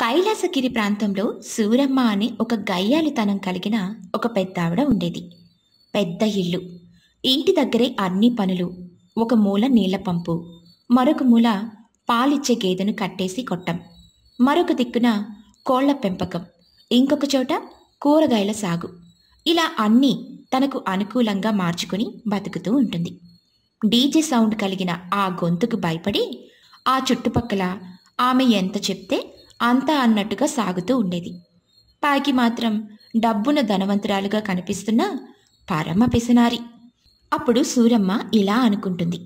కైలాసగిరి ప్రాంతంలో సూరమ్మ అనే ఒక గయ్యాలితనం కలిగిన ఒక పెద్ద ఆవిడ ఉండేది పెద్ద ఇల్లు ఇంటి దగ్గరే అన్ని పనులు ఒక మూల నీళ్ల పంపు మరొక మూల పాలిచ్చే గేదెను కట్టేసి కొట్టం మరొక దిక్కున కోళ్ల పెంపకం ఇంకొక చోట కూరగాయల సాగు ఇలా అన్నీ తనకు అనుకూలంగా మార్చుకుని బతుకుతూ ఉంటుంది డీజే సౌండ్ కలిగిన ఆ గొంతుకు భయపడి ఆ చుట్టుపక్కల ఆమె ఎంత చెప్తే అంతా అన్నట్టుగా సాగుతూ ఉండేది పాకి మాత్రం డబ్బున ధనవంతురాలుగా కనిపిస్తున్న పరమ పిసినారి అప్పుడు సూరమ్మ ఇలా అనుకుంటుంది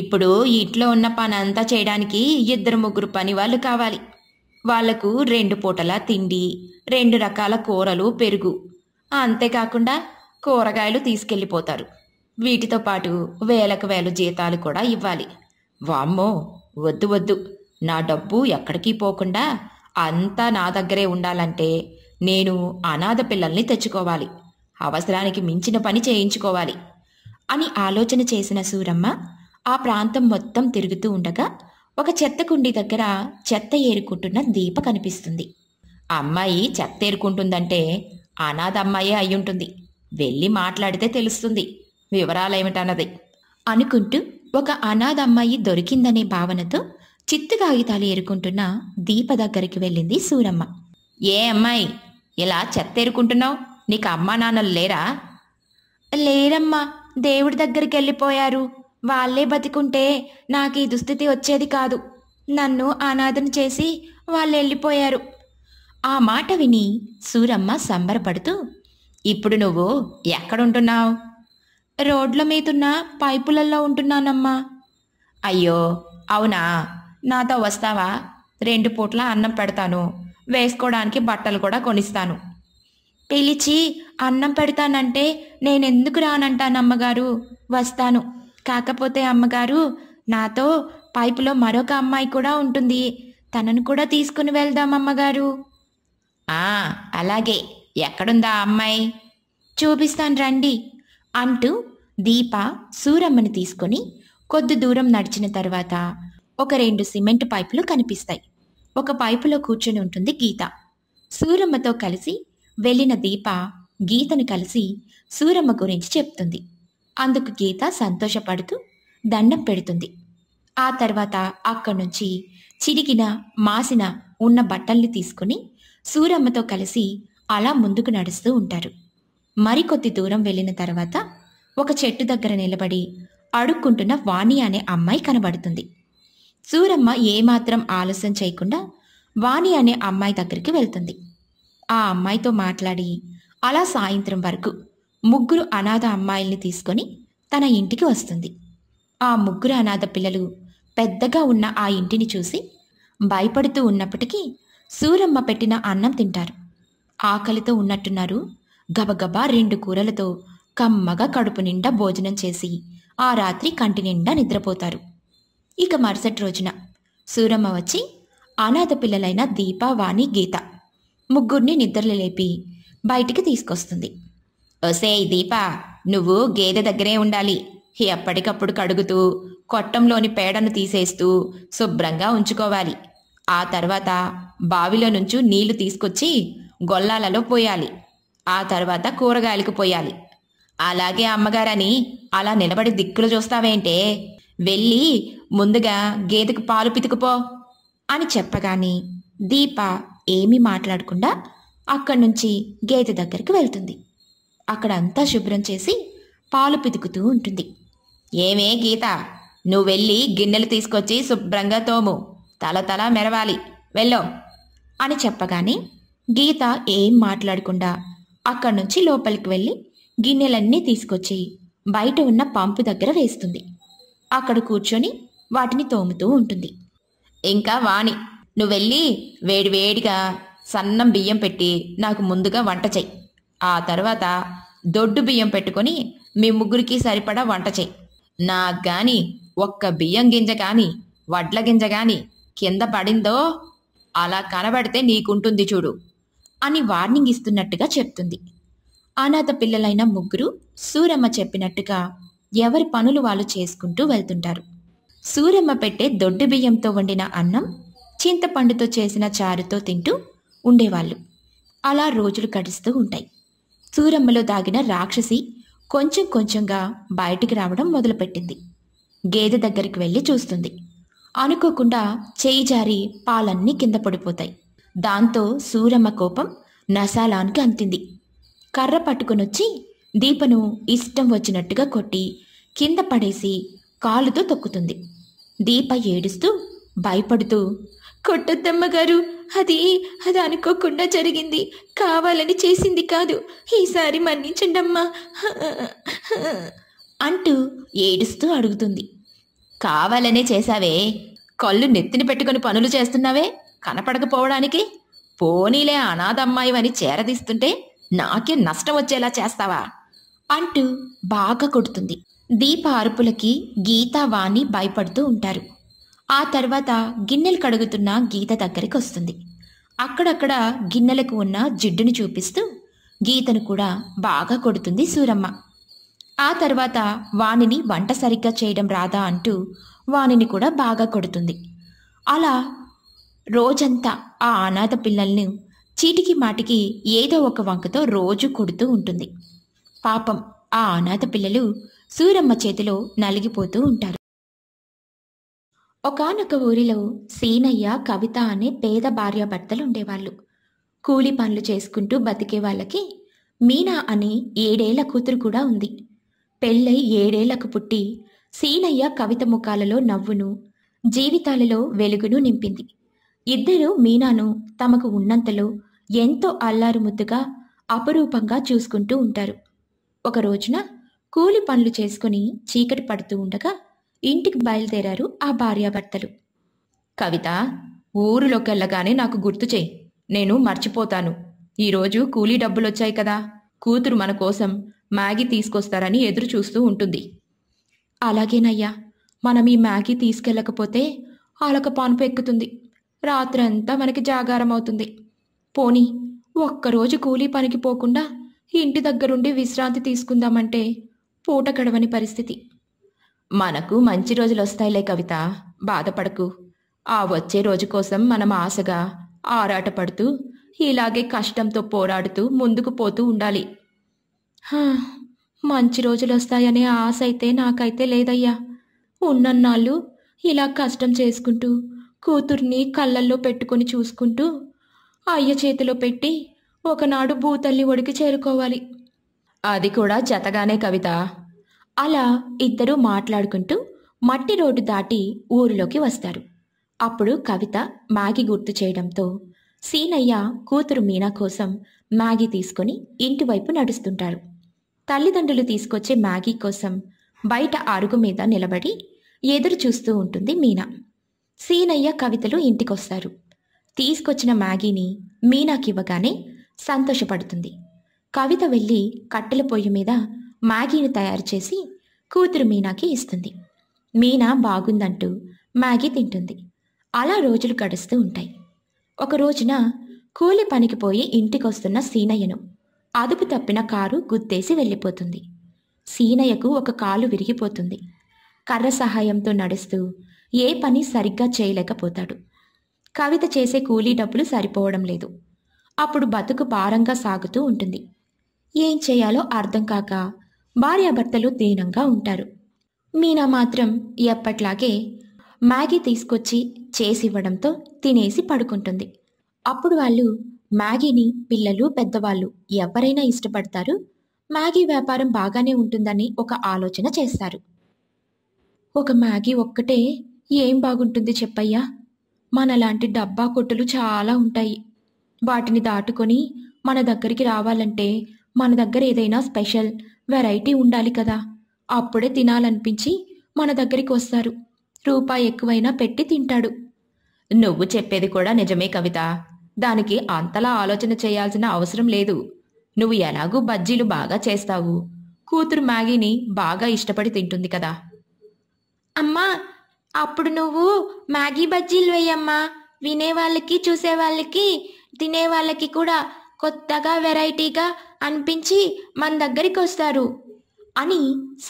ఇప్పుడు ఇంట్లో ఉన్న పని అంతా చేయడానికి ఇద్దరు ముగ్గురు పని వాళ్ళు కావాలి వాళ్లకు రెండు పూటల తిండి రెండు రకాల కూరలు పెరుగు అంతేకాకుండా కూరగాయలు తీసుకెళ్ళిపోతారు వీటితో పాటు వేలకు వేలు జీతాలు కూడా ఇవ్వాలి వామ్మో వద్దు వద్దు నా డబ్బు ఎక్కడికి పోకుండా అంతా నా దగ్గరే ఉండాలంటే నేను అనాథ పిల్లల్ని తెచ్చుకోవాలి అవసరానికి మించిన పని చేయించుకోవాలి అని ఆలోచన చేసిన సూరమ్మ ఆ ప్రాంతం మొత్తం తిరుగుతూ ఉండగా ఒక చెత్త కుండి దగ్గర చెత్త ఏరుకుంటున్న దీప కనిపిస్తుంది అమ్మాయి చెత్త ఏరుకుంటుందంటే అనాథ అమ్మాయే అయ్యుంటుంది వెళ్ళి మాట్లాడితే తెలుస్తుంది వివరాలేమిటన్నది అనుకుంటూ ఒక అనాథ అమ్మాయి దొరికిందనే భావనతో చిత్తు కాగితాలు ఏరుకుంటున్న దీప దగ్గరికి వెళ్ళింది సూరమ్మ ఏ అమ్మాయి ఇలా చెత్త ఏరుకుంటున్నావు నీకు అమ్మా నాన్నలు లేరా లేరమ్మా దేవుడి దగ్గరికి వెళ్ళిపోయారు వాళ్ళే బతికుంటే నాకు ఈ దుస్థితి వచ్చేది కాదు నన్ను అనాథను చేసి వాళ్ళు వెళ్ళిపోయారు ఆ మాట విని సూరమ్మ సంబరపడుతూ ఇప్పుడు నువ్వు ఎక్కడుంటున్నావు రోడ్ల మీదున్న పైపులల్లో ఉంటున్నానమ్మా అయ్యో అవునా నాతో వస్తావా రెండు పూట్ల అన్నం పెడతాను వేసుకోవడానికి బట్టలు కూడా కొనిస్తాను పిలిచి అన్నం పెడతానంటే నేనెందుకు రానంటాను అమ్మగారు వస్తాను కాకపోతే అమ్మగారు నాతో పైపులో మరొక అమ్మాయి కూడా ఉంటుంది తనను కూడా తీసుకుని వెళ్దాం అమ్మగారు ఆ అలాగే ఎక్కడుందా అమ్మాయి చూపిస్తాను రండి అంటూ దీప సూరమ్మని తీసుకొని కొద్ది దూరం నడిచిన తర్వాత ఒక రెండు సిమెంట్ పైపులు కనిపిస్తాయి ఒక పైపులో కూర్చొని ఉంటుంది గీత సూరమ్మతో కలిసి వెళ్ళిన దీప గీతను కలిసి సూరమ్మ గురించి చెప్తుంది అందుకు గీత సంతోషపడుతూ దండం పెడుతుంది ఆ తర్వాత అక్కడి నుంచి చిరిగిన మాసిన ఉన్న బట్టల్ని తీసుకుని సూరమ్మతో కలిసి అలా ముందుకు నడుస్తూ ఉంటారు మరికొద్ది దూరం వెళ్ళిన తర్వాత ఒక చెట్టు దగ్గర నిలబడి అడుక్కుంటున్న వాణి అనే అమ్మాయి కనబడుతుంది సూరమ్మ ఏమాత్రం ఆలస్యం చేయకుండా వాణి అనే అమ్మాయి దగ్గరికి వెళ్తుంది ఆ అమ్మాయితో మాట్లాడి అలా సాయంత్రం వరకు ముగ్గురు అనాథ అమ్మాయిల్ని తీసుకొని తన ఇంటికి వస్తుంది ఆ ముగ్గురు అనాథ పిల్లలు పెద్దగా ఉన్న ఆ ఇంటిని చూసి భయపడుతూ ఉన్నప్పటికీ సూరమ్మ పెట్టిన అన్నం తింటారు ఆకలితో ఉన్నట్టున్నారు గబగబా రెండు కూరలతో కమ్మగా కడుపు నిండా భోజనం చేసి ఆ రాత్రి కంటి నిండా నిద్రపోతారు ఇక మరుసటి రోజున సూరమ్మ వచ్చి అనాథ పిల్లలైన దీప వాణి గీత ముగ్గురిని నిద్రలు లేపి బయటికి తీసుకొస్తుంది ఒసే దీప నువ్వు గేదె దగ్గరే ఉండాలి ఎప్పటికప్పుడు కడుగుతూ కొట్టంలోని పేడను తీసేస్తూ శుభ్రంగా ఉంచుకోవాలి ఆ తర్వాత బావిలో నుంచి నీళ్లు తీసుకొచ్చి గొల్లాలలో పోయాలి ఆ తర్వాత కూరగాయలకు పోయాలి అలాగే అమ్మగారని అలా నిలబడి దిక్కులు చూస్తావేంటే వెళ్ళి ముందుగా గేదెకు పాలు పితుకుపో అని చెప్పగానే దీప ఏమీ మాట్లాడకుండా అక్కడి నుంచి గేదె దగ్గరికి వెళ్తుంది అక్కడ అంతా శుభ్రం చేసి పాలు పితుకుతూ ఉంటుంది ఏమే గీత నువ్వు వెళ్ళి గిన్నెలు తీసుకొచ్చి శుభ్రంగా తోము తల తల మెరవాలి వెళ్ళో అని చెప్పగానే గీత ఏం మాట్లాడకుండా అక్కడి నుంచి లోపలికి వెళ్ళి గిన్నెలన్నీ తీసుకొచ్చి బయట ఉన్న పంపు దగ్గర వేస్తుంది అక్కడ కూర్చొని వాటిని తోముతూ ఉంటుంది ఇంకా వాణి నువ్వెళ్ళి వేడివేడిగా సన్నం బియ్యం పెట్టి నాకు ముందుగా వంట చెయ్యి ఆ తర్వాత దొడ్డు బియ్యం పెట్టుకొని మీ ముగ్గురికి సరిపడా వంట చెయ్యి నాకు గాని ఒక్క బియ్యం గింజ గాని వడ్ల గింజ గాని కింద పడిందో అలా కనబడితే నీకుంటుంది చూడు అని వార్నింగ్ ఇస్తున్నట్టుగా చెప్తుంది అనాథ పిల్లలైన ముగ్గురు సూరమ్మ చెప్పినట్టుగా ఎవరి పనులు వాళ్ళు చేసుకుంటూ వెళ్తుంటారు సూరమ్మ పెట్టే దొడ్డు బియ్యంతో వండిన అన్నం చింతపండుతో చేసిన చారుతో తింటూ ఉండేవాళ్ళు అలా రోజులు గడుస్తూ ఉంటాయి సూరమ్మలో దాగిన రాక్షసి కొంచెం కొంచెంగా బయటికి రావడం మొదలుపెట్టింది గేదె దగ్గరికి వెళ్ళి చూస్తుంది అనుకోకుండా చేయి జారి పాలన్నీ కింద పడిపోతాయి దాంతో సూరమ్మ కోపం నసాలానికి అంతింది కర్ర పట్టుకునొచ్చి దీపను ఇష్టం వచ్చినట్టుగా కొట్టి కింద పడేసి కాలుతో తొక్కుతుంది దీప ఏడుస్తూ భయపడుతూ కొట్టొద్దమ్మ గారు అది అది అనుకోకుండా జరిగింది కావాలని చేసింది కాదు ఈసారి మన్నించండమ్మా అంటూ ఏడుస్తూ అడుగుతుంది కావాలనే చేశావే కళ్ళు నెత్తిన పెట్టుకుని పనులు చేస్తున్నావే కనపడకపోవడానికి పోనీలే అనాథమ్మాయివని చేరదీస్తుంటే నాకే నష్టం వచ్చేలా చేస్తావా అంటూ బాగా కొడుతుంది దీప అరుపులకి గీత వాణి భయపడుతూ ఉంటారు ఆ తర్వాత గిన్నెలు కడుగుతున్న గీత దగ్గరికి వస్తుంది అక్కడక్కడ గిన్నెలకు ఉన్న జిడ్డును చూపిస్తూ గీతను కూడా బాగా కొడుతుంది సూరమ్మ ఆ తర్వాత వాణిని వంట సరిగ్గా చేయడం రాదా అంటూ వాణిని కూడా బాగా కొడుతుంది అలా రోజంతా ఆ అనాథ పిల్లల్ని చీటికి మాటికి ఏదో ఒక వంకతో రోజు కొడుతూ ఉంటుంది పాపం ఆ అనాథ పిల్లలు సూరమ్మ చేతిలో నలిగిపోతూ ఉంటారు ఒకనొక ఊరిలో సీనయ్య కవిత అనే పేద భార్యాభర్తలు ఉండేవాళ్ళు కూలి పనులు చేసుకుంటూ బతికే వాళ్ళకి మీనా అనే ఏడేళ్ల కూతురు కూడా ఉంది పెళ్ళై ఏడేళ్లకు పుట్టి సీనయ్య కవిత ముఖాలలో నవ్వును జీవితాలలో వెలుగును నింపింది ఇద్దరూ మీనాను తమకు ఉన్నంతలో ఎంతో అల్లారు ముద్దుగా అపరూపంగా చూసుకుంటూ ఉంటారు ఒక రోజున కూలి పనులు చేసుకుని చీకటి పడుతూ ఉండగా ఇంటికి బయలుదేరారు ఆ భార్యాభర్తలు కవిత ఊరిలోకెళ్ళగానే నాకు గుర్తు చేయి నేను మర్చిపోతాను ఈరోజు కూలీ డబ్బులొచ్చాయి కదా కూతురు మన కోసం మ్యాగీ తీసుకొస్తారని ఎదురు చూస్తూ ఉంటుంది అలాగేనయ్యా మనం ఈ మ్యాగీ తీసుకెళ్ళకపోతే ఆలక పాను పెక్కుతుంది రాత్రంతా మనకి జాగారం అవుతుంది పోనీ ఒక్కరోజు కూలీ పనికి పోకుండా ఇంటి దగ్గరుండి విశ్రాంతి తీసుకుందామంటే పూట గడవని పరిస్థితి మనకు మంచి రోజులు వస్తాయిలే కవిత బాధపడకు ఆ వచ్చే రోజు కోసం మనం ఆశగా ఆరాటపడుతూ ఇలాగే కష్టంతో పోరాడుతూ ముందుకు పోతూ ఉండాలి మంచి రోజులు వస్తాయనే ఆశ అయితే నాకైతే లేదయ్యా ఉన్నన్నాళ్ళు ఇలా కష్టం చేసుకుంటూ కూతుర్ని కళ్ళల్లో పెట్టుకొని చూసుకుంటూ అయ్య చేతిలో పెట్టి ఒకనాడు భూతల్లి ఒడికి చేరుకోవాలి అది కూడా జతగానే కవిత అలా ఇద్దరూ మాట్లాడుకుంటూ మట్టి రోడ్డు దాటి ఊరిలోకి వస్తారు అప్పుడు కవిత మ్యాగీ గుర్తు చేయడంతో సీనయ్య కూతురు మీనా కోసం మ్యాగీ తీసుకొని ఇంటివైపు నడుస్తుంటారు తల్లిదండ్రులు తీసుకొచ్చే మ్యాగీ కోసం బయట అరుగు మీద నిలబడి ఎదురు చూస్తూ ఉంటుంది మీనా సీనయ్య కవితలు ఇంటికొస్తారు తీసుకొచ్చిన మ్యాగీని మీనాకివ్వగానే సంతోషపడుతుంది కవిత వెళ్ళి కట్టెల పొయ్యి మీద మ్యాగీని తయారు చేసి కూతురు మీనాకి ఇస్తుంది మీనా బాగుందంటూ మ్యాగీ తింటుంది అలా రోజులు గడుస్తూ ఉంటాయి ఒక రోజున కూలి పనికి పోయి ఇంటికొస్తున్న సీనయ్యను అదుపు తప్పిన కారు గుద్దేసి వెళ్ళిపోతుంది సీనయ్యకు ఒక కాలు విరిగిపోతుంది కర్ర సహాయంతో నడుస్తూ ఏ పని సరిగ్గా చేయలేకపోతాడు కవిత చేసే కూలీ డబ్బులు సరిపోవడం లేదు అప్పుడు బతుకు భారంగా సాగుతూ ఉంటుంది ఏం చేయాలో అర్థం కాక భార్యాభర్తలు దీనంగా ఉంటారు మీనా మాత్రం ఎప్పట్లాగే మ్యాగీ తీసుకొచ్చి చేసివ్వడంతో తినేసి పడుకుంటుంది అప్పుడు వాళ్ళు మ్యాగీని పిల్లలు పెద్దవాళ్ళు ఎవరైనా ఇష్టపడతారు మ్యాగీ వ్యాపారం బాగానే ఉంటుందని ఒక ఆలోచన చేస్తారు ఒక మ్యాగీ ఒక్కటే ఏం బాగుంటుంది చెప్పయ్యా మనలాంటి డబ్బా కొట్టులు చాలా ఉంటాయి వాటిని దాటుకొని మన దగ్గరికి రావాలంటే మన దగ్గర ఏదైనా స్పెషల్ వెరైటీ ఉండాలి కదా అప్పుడే తినాలనిపించి మన దగ్గరికి వస్తారు రూపాయి ఎక్కువైనా పెట్టి తింటాడు నువ్వు చెప్పేది కూడా నిజమే కవిత దానికి అంతలా ఆలోచన చేయాల్సిన అవసరం లేదు నువ్వు ఎలాగూ బజ్జీలు బాగా చేస్తావు కూతురు మ్యాగీని బాగా ఇష్టపడి తింటుంది కదా అమ్మా అప్పుడు నువ్వు మ్యాగీ బజ్జీలు వేయమ్మా వినేవాళ్ళకి చూసేవాళ్ళకి తినేవాళ్ళకి కూడా కొత్తగా వెరైటీగా అనిపించి మన దగ్గరికి వస్తారు అని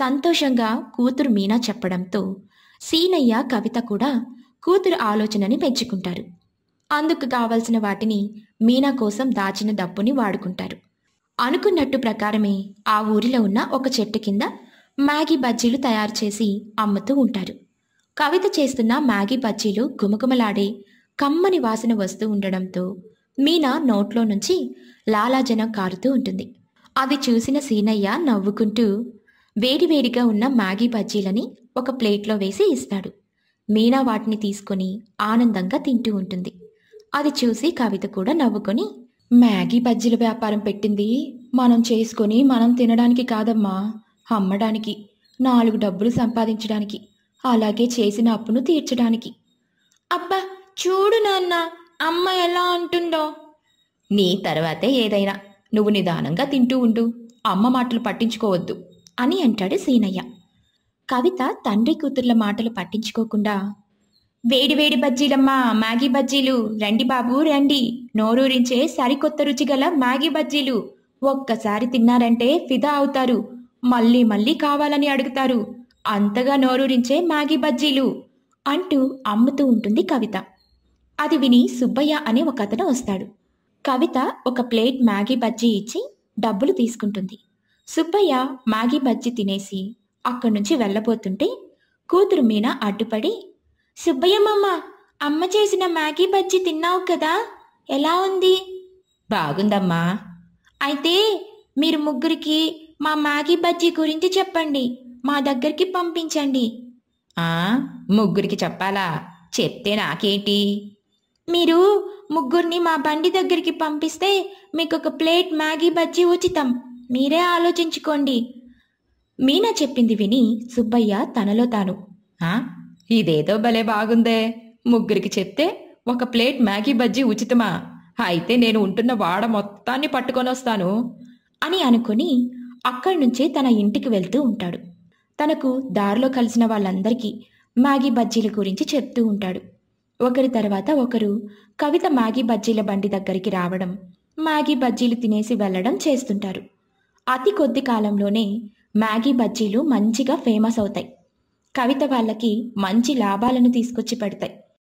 సంతోషంగా కూతురు మీనా చెప్పడంతో సీనయ్య కవిత కూడా కూతురు ఆలోచనని పెంచుకుంటారు అందుకు కావలసిన వాటిని మీనా కోసం దాచిన డబ్బుని వాడుకుంటారు అనుకున్నట్టు ప్రకారమే ఆ ఊరిలో ఉన్న ఒక చెట్టు కింద మ్యాగీ బజ్జీలు తయారు చేసి అమ్ముతూ ఉంటారు కవిత చేస్తున్న మ్యాగీ బజ్జీలు గుమగుమలాడే కమ్మని వాసన వస్తూ ఉండడంతో మీనా నోట్లో నుంచి లాలాజనం కారుతూ ఉంటుంది అవి చూసిన సీనయ్య నవ్వుకుంటూ వేడివేడిగా ఉన్న మ్యాగీ బజ్జీలని ఒక ప్లేట్లో వేసి ఇస్తాడు మీనా వాటిని తీసుకొని ఆనందంగా తింటూ ఉంటుంది అది చూసి కవిత కూడా నవ్వుకొని మ్యాగీ బజ్జీల వ్యాపారం పెట్టింది మనం చేసుకొని మనం తినడానికి కాదమ్మా అమ్మడానికి నాలుగు డబ్బులు సంపాదించడానికి అలాగే చేసిన అప్పును తీర్చడానికి అబ్బా చూడు నాన్న అమ్మ ఎలా అంటుందో నీ తర్వాతే ఏదైనా నువ్వు నిదానంగా తింటూ ఉండు అమ్మ మాటలు పట్టించుకోవద్దు అని అంటాడు సీనయ్య కవిత తండ్రి కూతుర్ల మాటలు పట్టించుకోకుండా వేడివేడి బజ్జీలమ్మా మ్యాగీ బజ్జీలు రండి బాబు రండి నోరూరించే సరికొత్త రుచిగల మ్యాగీ బజ్జీలు ఒక్కసారి తిన్నారంటే ఫిదా అవుతారు మళ్ళీ మళ్ళీ కావాలని అడుగుతారు అంతగా నోరూరించే మ్యాగీ బజ్జీలు అంటూ అమ్ముతూ ఉంటుంది కవిత అది విని సుబ్బయ్య అనే ఒక అతను వస్తాడు కవిత ఒక ప్లేట్ మ్యాగీ బజ్జీ ఇచ్చి డబ్బులు తీసుకుంటుంది సుబ్బయ్య మ్యాగీ బజ్జీ తినేసి అక్కడి నుంచి వెళ్ళబోతుంటే కూతురు మీన అడ్డుపడి సుబ్బయ్యమ్మ అమ్మ చేసిన మ్యాగీ బజ్జీ తిన్నావు కదా ఎలా ఉంది బాగుందమ్మా అయితే మీరు ముగ్గురికి మా మ్యాగీ బజ్జీ గురించి చెప్పండి మా దగ్గరికి పంపించండి ఆ ముగ్గురికి చెప్పాలా చెప్తే నాకేంటి మీరు ముగ్గురిని మా బండి దగ్గరికి పంపిస్తే మీకు ఒక ప్లేట్ మ్యాగీ బజ్జీ ఉచితం మీరే ఆలోచించుకోండి మీనా చెప్పింది విని సుబ్బయ్య తనలో తాను ఇదేదో భలే బాగుందే ముగ్గురికి చెప్తే ఒక ప్లేట్ మ్యాగీ బజ్జీ ఉచితమా అయితే నేను ఉంటున్న వాడ మొత్తాన్ని పట్టుకొని వస్తాను అని అనుకుని అక్కడి నుంచే తన ఇంటికి వెళ్తూ ఉంటాడు తనకు దారిలో కలిసిన వాళ్ళందరికీ మ్యాగీ బజ్జీల గురించి చెప్తూ ఉంటాడు ఒకరి తర్వాత ఒకరు కవిత మాగి బజ్జీల బండి దగ్గరికి రావడం మ్యాగీ బజ్జీలు తినేసి వెళ్ళడం చేస్తుంటారు అతి కొద్ది కాలంలోనే మ్యాగీ బజ్జీలు మంచిగా ఫేమస్ అవుతాయి కవిత వాళ్ళకి మంచి లాభాలను తీసుకొచ్చి పెడతాయి